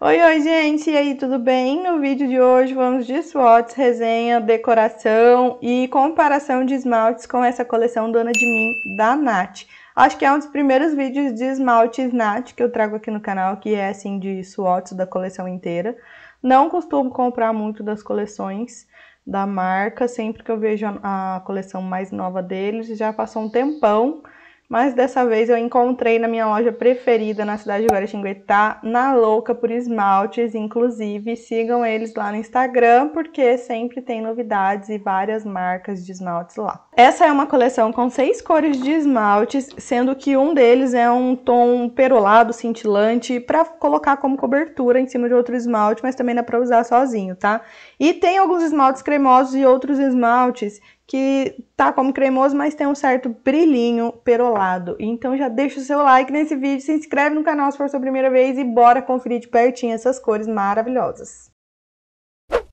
Oi, oi, gente! E aí, tudo bem? No vídeo de hoje vamos de swatches, resenha, decoração e comparação de esmaltes com essa coleção Dona de Mim da Nath. Acho que é um dos primeiros vídeos de esmaltes Nath que eu trago aqui no canal, que é assim de swatches da coleção inteira. Não costumo comprar muito das coleções da marca, sempre que eu vejo a, a coleção mais nova deles, já passou um tempão... Mas dessa vez eu encontrei na minha loja preferida na cidade de Guaratinguetá, tá? na Louca por Esmaltes, inclusive. Sigam eles lá no Instagram, porque sempre tem novidades e várias marcas de esmaltes lá. Essa é uma coleção com seis cores de esmaltes, sendo que um deles é um tom perolado, cintilante, para colocar como cobertura em cima de outro esmalte, mas também dá para usar sozinho, tá? E tem alguns esmaltes cremosos e outros esmaltes que tá como cremoso, mas tem um certo brilhinho perolado. Então já deixa o seu like nesse vídeo, se inscreve no canal se for sua primeira vez e bora conferir de pertinho essas cores maravilhosas.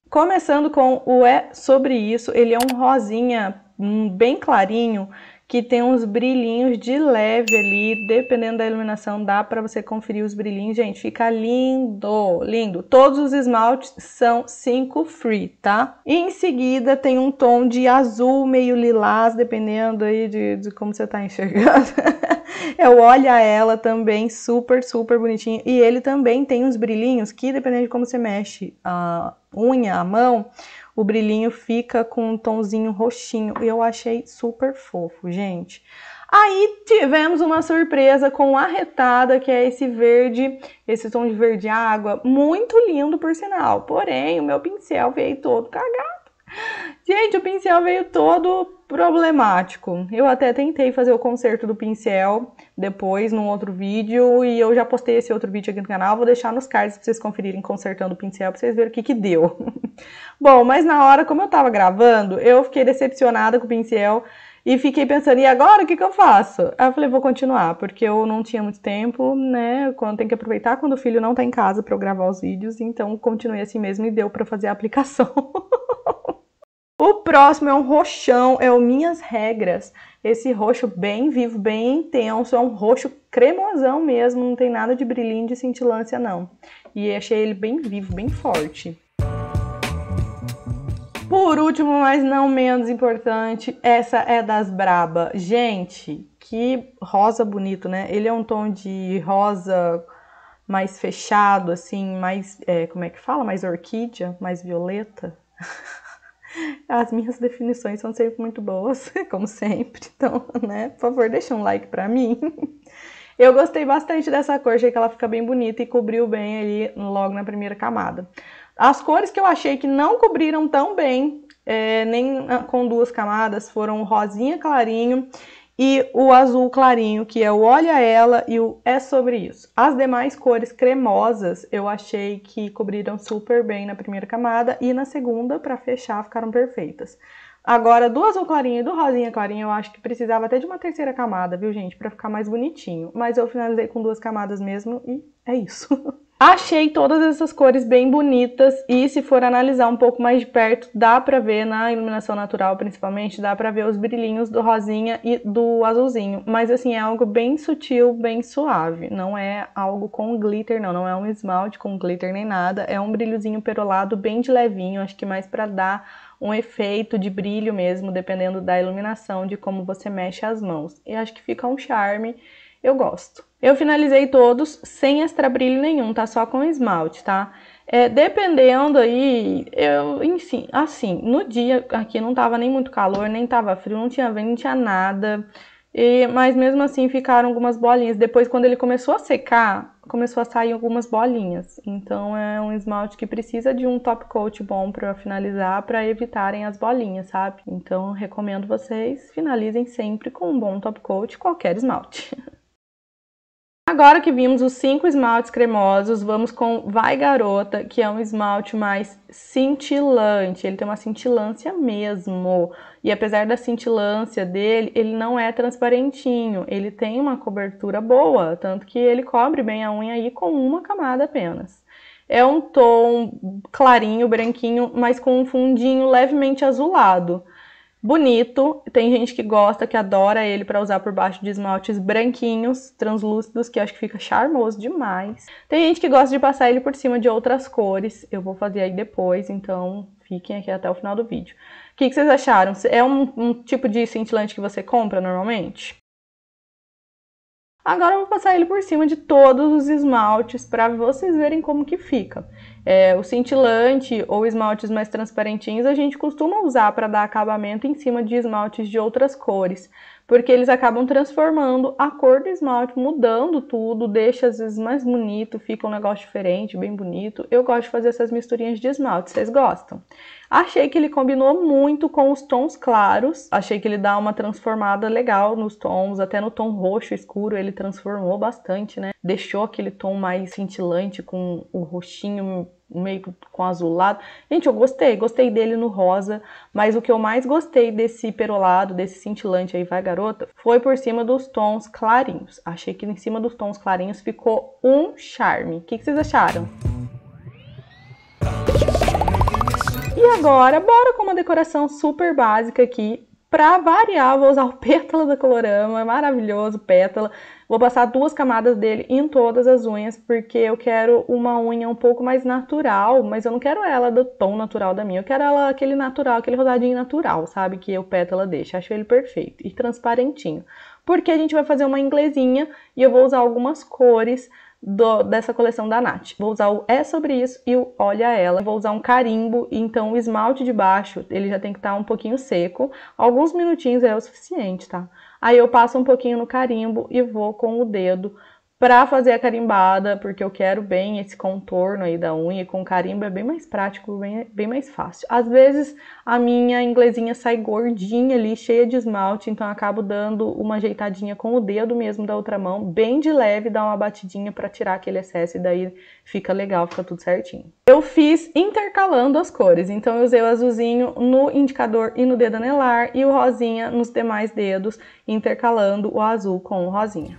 Começando com o É Sobre Isso, ele é um rosinha hum, bem clarinho, que tem uns brilhinhos de leve ali, dependendo da iluminação dá para você conferir os brilhinhos, gente, fica lindo, lindo. Todos os esmaltes são 5 free, tá? E em seguida tem um tom de azul meio lilás, dependendo aí de, de como você tá enxergando. Eu olho a ela também, super, super bonitinho. E ele também tem uns brilhinhos que, dependendo de como você mexe a unha, a mão, o brilhinho fica com um tonzinho roxinho. E eu achei super fofo, gente. Aí tivemos uma surpresa com a retada, que é esse verde, esse tom de verde água, muito lindo por sinal. Porém, o meu pincel veio todo cagado. Gente, o pincel veio todo problemático. Eu até tentei fazer o conserto do pincel depois num outro vídeo e eu já postei esse outro vídeo aqui no canal, vou deixar nos cards para vocês conferirem consertando o pincel para vocês verem o que que deu. Bom, mas na hora, como eu tava gravando, eu fiquei decepcionada com o pincel e fiquei pensando, e agora o que, que eu faço? Aí eu falei, vou continuar, porque eu não tinha muito tempo, né? Quando tem que aproveitar quando o filho não tá em casa para eu gravar os vídeos, então continuei assim mesmo e deu para fazer a aplicação. O próximo é um roxão, é o Minhas Regras. Esse roxo bem vivo, bem intenso, é um roxo cremosão mesmo, não tem nada de brilhinho, de cintilância não. E achei ele bem vivo, bem forte. Por último, mas não menos importante, essa é das Braba. Gente, que rosa bonito, né? Ele é um tom de rosa mais fechado, assim, mais. É, como é que fala? Mais orquídea, mais violeta. As minhas definições são sempre muito boas, como sempre. Então, né? Por favor, deixa um like pra mim. Eu gostei bastante dessa cor, achei que ela fica bem bonita e cobriu bem ali logo na primeira camada. As cores que eu achei que não cobriram tão bem, é, nem ah, com duas camadas, foram o rosinha clarinho e o azul clarinho, que é o Olha Ela e o É Sobre Isso. As demais cores cremosas eu achei que cobriram super bem na primeira camada e na segunda, para fechar, ficaram perfeitas. Agora, do azul clarinho e do rosinha clarinho, eu acho que precisava até de uma terceira camada, viu, gente? Pra ficar mais bonitinho. Mas eu finalizei com duas camadas mesmo e é isso. Achei todas essas cores bem bonitas e se for analisar um pouco mais de perto, dá pra ver na iluminação natural principalmente, dá pra ver os brilhinhos do rosinha e do azulzinho. Mas assim, é algo bem sutil, bem suave, não é algo com glitter não, não é um esmalte com glitter nem nada, é um brilhozinho perolado bem de levinho, acho que mais pra dar um efeito de brilho mesmo, dependendo da iluminação, de como você mexe as mãos. E acho que fica um charme eu gosto. Eu finalizei todos sem extra brilho nenhum, tá? Só com esmalte, tá? É, dependendo aí, eu, enfim, assim, no dia aqui não tava nem muito calor, nem tava frio, não tinha vento, não tinha nada. E, mas mesmo assim ficaram algumas bolinhas. Depois, quando ele começou a secar, começou a sair algumas bolinhas. Então é um esmalte que precisa de um top coat bom para finalizar, para evitarem as bolinhas, sabe? Então recomendo vocês finalizem sempre com um bom top coat, qualquer esmalte. Agora que vimos os cinco esmaltes cremosos, vamos com Vai Garota, que é um esmalte mais cintilante. Ele tem uma cintilância mesmo. E apesar da cintilância dele, ele não é transparentinho. Ele tem uma cobertura boa, tanto que ele cobre bem a unha aí com uma camada apenas. É um tom clarinho, branquinho, mas com um fundinho levemente azulado bonito. Tem gente que gosta, que adora ele para usar por baixo de esmaltes branquinhos, translúcidos, que acho que fica charmoso demais. Tem gente que gosta de passar ele por cima de outras cores. Eu vou fazer aí depois, então fiquem aqui até o final do vídeo. O que, que vocês acharam? É um, um tipo de cintilante que você compra normalmente? Agora eu vou passar ele por cima de todos os esmaltes para vocês verem como que fica. É, o cintilante ou esmaltes mais transparentinhos a gente costuma usar para dar acabamento em cima de esmaltes de outras cores porque eles acabam transformando a cor do esmalte, mudando tudo, deixa às vezes mais bonito, fica um negócio diferente, bem bonito. Eu gosto de fazer essas misturinhas de esmalte, vocês gostam? Achei que ele combinou muito com os tons claros, achei que ele dá uma transformada legal nos tons, até no tom roxo escuro ele transformou bastante, né? deixou aquele tom mais cintilante com o roxinho meio com azulado. Gente, eu gostei, gostei dele no rosa, mas o que eu mais gostei desse perolado, desse cintilante aí, vai garota, foi por cima dos tons clarinhos. Achei que em cima dos tons clarinhos ficou um charme. O que, que vocês acharam? E agora, bora com uma decoração super básica aqui. Pra variar, vou usar o pétala da Colorama, é maravilhoso pétala. Vou passar duas camadas dele em todas as unhas, porque eu quero uma unha um pouco mais natural, mas eu não quero ela do tom natural da minha. Eu quero ela aquele natural, aquele rosadinho natural, sabe? Que o pétala deixa. Acho ele perfeito e transparentinho. Porque a gente vai fazer uma inglesinha e eu vou usar algumas cores do, dessa coleção da Nath. Vou usar o É Sobre Isso e o Olha Ela. Vou usar um carimbo, então o esmalte de baixo, ele já tem que estar tá um pouquinho seco. Alguns minutinhos é o suficiente, tá? Aí eu passo um pouquinho no carimbo e vou com o dedo para fazer a carimbada, porque eu quero bem esse contorno aí da unha, com carimbo é bem mais prático, bem, bem mais fácil. Às vezes a minha inglesinha sai gordinha ali, cheia de esmalte, então eu acabo dando uma ajeitadinha com o dedo mesmo da outra mão, bem de leve, dá uma batidinha para tirar aquele excesso e daí fica legal, fica tudo certinho. Eu fiz intercalando as cores, então eu usei o azulzinho no indicador e no dedo anelar e o rosinha nos demais dedos, intercalando o azul com o rosinha.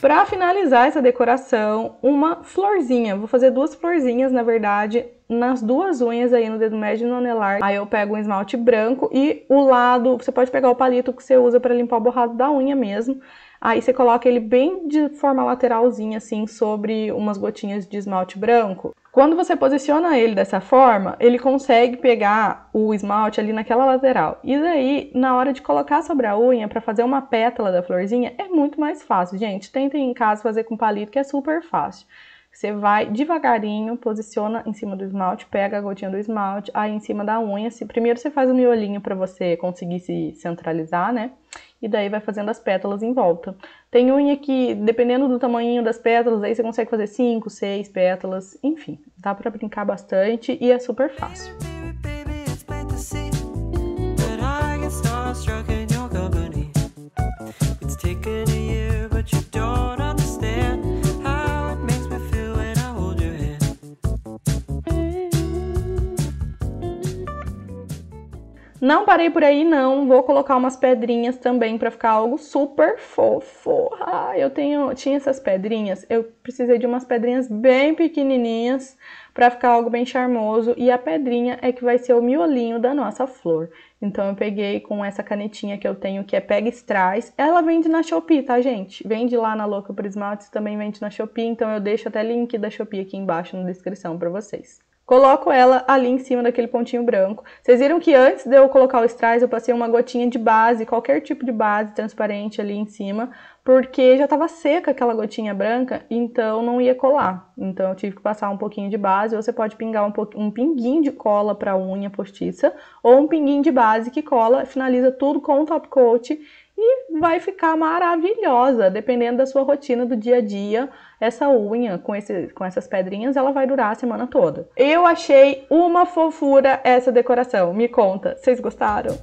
Para finalizar essa decoração, uma florzinha. Vou fazer duas florzinhas, na verdade, nas duas unhas aí no dedo médio e no anelar. Aí eu pego um esmalte branco e o lado, você pode pegar o palito que você usa para limpar o borrado da unha mesmo. Aí você coloca ele bem de forma lateralzinha, assim, sobre umas gotinhas de esmalte branco. Quando você posiciona ele dessa forma, ele consegue pegar o esmalte ali naquela lateral. E daí, na hora de colocar sobre a unha para fazer uma pétala da florzinha, é muito mais fácil. Gente, tentem em casa fazer com palito, que é super fácil. Você vai devagarinho, posiciona em cima do esmalte, pega a gotinha do esmalte, aí em cima da unha. Se, primeiro você faz o um miolinho para você conseguir se centralizar, né? E daí vai fazendo as pétalas em volta. Tem unha que, dependendo do tamanho das pétalas, aí você consegue fazer 5, 6 pétalas, enfim. Dá para brincar bastante e é super fácil. Baby, baby, baby, Não parei por aí, não. Vou colocar umas pedrinhas também para ficar algo super fofo. Ah, eu tenho, tinha essas pedrinhas. Eu precisei de umas pedrinhas bem pequenininhas para ficar algo bem charmoso. E a pedrinha é que vai ser o miolinho da nossa flor. Então eu peguei com essa canetinha que eu tenho, que é Pega Strass. Ela vende na Shopee, tá, gente? Vende lá na Louca por também vende na Shopee. Então eu deixo até link da Shopee aqui embaixo na descrição para vocês. Coloco ela ali em cima daquele pontinho branco. Vocês viram que antes de eu colocar o strass, eu passei uma gotinha de base, qualquer tipo de base transparente ali em cima, porque já estava seca aquela gotinha branca, então não ia colar. Então eu tive que passar um pouquinho de base, você pode pingar um, um pinguinho de cola para unha postiça, ou um pinguinho de base que cola, finaliza tudo com um top coat e vai ficar maravilhosa, dependendo da sua rotina do dia a dia essa unha com, esse, com essas pedrinhas, ela vai durar a semana toda. Eu achei uma fofura essa decoração. Me conta, vocês gostaram?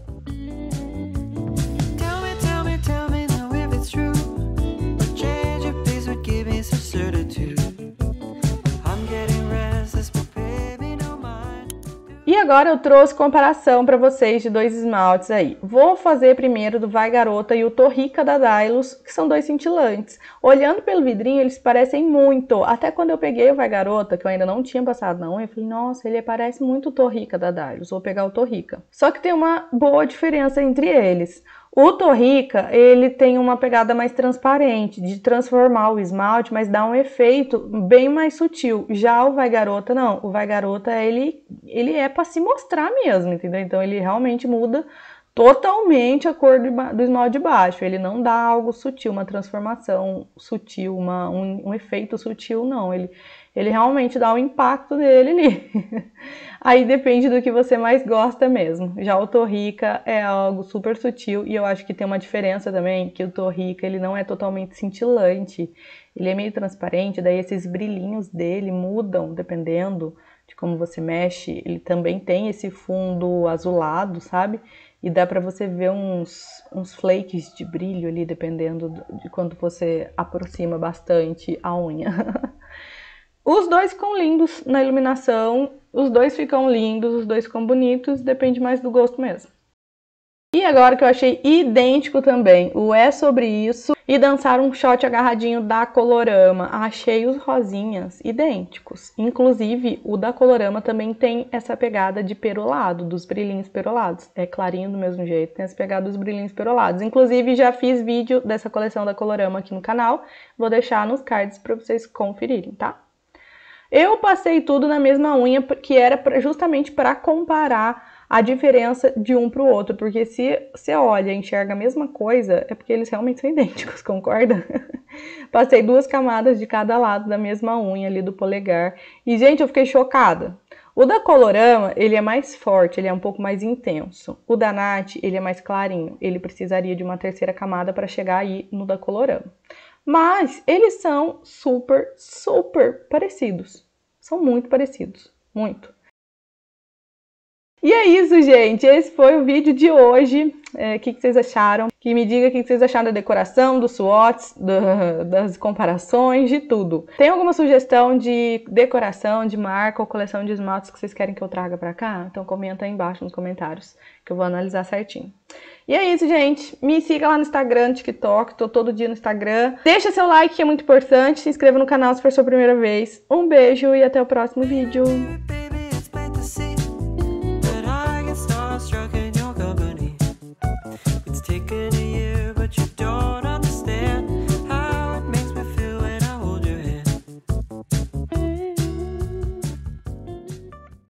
agora eu trouxe comparação para vocês de dois esmaltes aí. Vou fazer primeiro do Vai Garota e o Torrica da Dylos, que são dois cintilantes. Olhando pelo vidrinho, eles parecem muito. Até quando eu peguei o Vai Garota, que eu ainda não tinha passado não, eu falei, nossa, ele parece muito o Torrica da Dylos, vou pegar o Torrica. Só que tem uma boa diferença entre eles. O Torrica, ele tem uma pegada mais transparente, de transformar o esmalte, mas dá um efeito bem mais sutil. Já o Vai Garota, não. O Vai Garota, ele, ele é para se mostrar mesmo, entendeu? Então ele realmente muda totalmente a cor do esmalte de baixo. Ele não dá algo sutil, uma transformação sutil, uma, um, um, efeito sutil, não. Ele, ele realmente dá o um impacto dele ali. Aí depende do que você mais gosta mesmo. Já o Torrica é algo super sutil e eu acho que tem uma diferença também, que o Torrica ele não é totalmente cintilante. Ele é meio transparente, daí esses brilhinhos dele mudam dependendo de como você mexe. Ele também tem esse fundo azulado, sabe? e dá para você ver uns, uns flakes de brilho ali, dependendo de quando você aproxima bastante a unha. os dois ficam lindos na iluminação, os dois ficam lindos, os dois ficam bonitos, depende mais do gosto mesmo. E agora que eu achei idêntico também, o É Sobre Isso e dançar um shot agarradinho da Colorama. Achei os rosinhas idênticos. Inclusive, o da Colorama também tem essa pegada de perolado, dos brilhinhos perolados. É clarinho do mesmo jeito, tem essa pegada dos brilhinhos perolados. Inclusive, já fiz vídeo dessa coleção da Colorama aqui no canal. Vou deixar nos cards para vocês conferirem, tá? Eu passei tudo na mesma unha, que era justamente para comparar a diferença de um para o outro, porque se você olha e enxerga a mesma coisa, é porque eles realmente são idênticos, concorda? Passei duas camadas de cada lado da mesma unha ali do polegar e, gente, eu fiquei chocada. O da Colorama, ele é mais forte, ele é um pouco mais intenso. O da Nath, ele é mais clarinho, ele precisaria de uma terceira camada para chegar aí no da Colorama. Mas eles são super, super parecidos. São muito parecidos, muito. E é isso, gente. Esse foi o vídeo de hoje. É, o é, que, que, vocês acharam? Que me diga o que, que, vocês acharam da decoração, dos SWOTs, do, das comparações, de tudo. Tem alguma sugestão de decoração, de marca ou coleção de esmaltes que vocês querem que eu traga pra cá? Então comenta aí embaixo nos comentários, que eu vou analisar certinho. E é isso, gente. Me siga lá no Instagram, no TikTok, tô todo dia no Instagram. Deixa seu like, que é muito importante. Se inscreva no canal se for sua primeira vez. Um beijo e até o próximo vídeo.